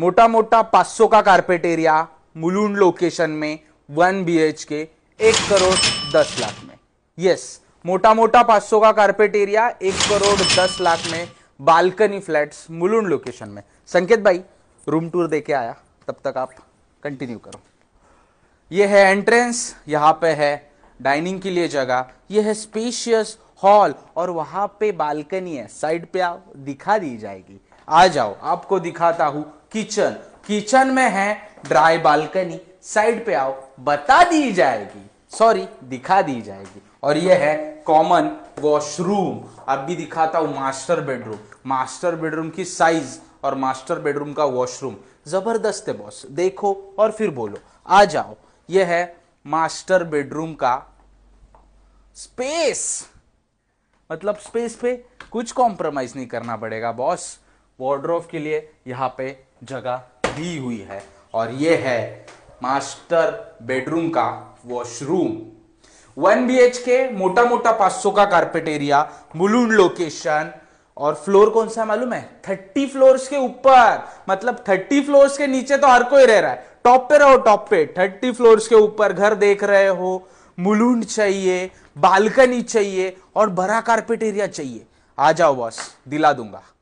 मोटा मोटा 500 का कारपेट एरिया मुलुंड लोकेशन में वन बी एच के एक करोड़ दस लाख में यस मोटा मोटा 500 का कारपेट एरिया एक करोड़ दस लाख में बालकनी फ्लैट्स मुलुंड लोकेशन में संकेत भाई रूम टूर देके आया तब तक आप कंटिन्यू करो ये है एंट्रेंस यहाँ पे है डाइनिंग के लिए जगह ये है स्पेशियस हॉल और वहां पे बालकनी है साइड पे आप दिखा दी जाएगी आ जाओ आपको दिखाता हूं किचन किचन में है ड्राई बालकनी साइड पे आओ बता दी जाएगी सॉरी दिखा दी जाएगी और यह है कॉमन वॉशरूम अब भी दिखाता हूं मास्टर बेडरूम मास्टर बेडरूम की साइज और मास्टर बेडरूम का वॉशरूम जबरदस्त है बॉस देखो और फिर बोलो आ जाओ यह है मास्टर बेडरूम का स्पेस मतलब स्पेस पे कुछ कॉम्प्रोमाइज नहीं करना पड़ेगा बॉस वार्ड्रोफ के लिए यहाँ पे जगह दी हुई है और ये है मास्टर बेडरूम का washroom one B H K मोटा मोटा 500 का कारपेट एरिया मुलुंड लोकेशन और फ्लोर कौन सा मालूम है थर्टी फ्लोर्स के ऊपर मतलब थर्टी फ्लोर्स के नीचे तो हर कोई रह रहा है टॉप पे रहो टॉप पे थर्टी फ्लोर्स के ऊपर घर देख रहे हो मुलुंड चाहिए बालकनी चाहिए और बड़ा कारपेट एरिया चाहिए आ जाओ बॉस दिला दूंगा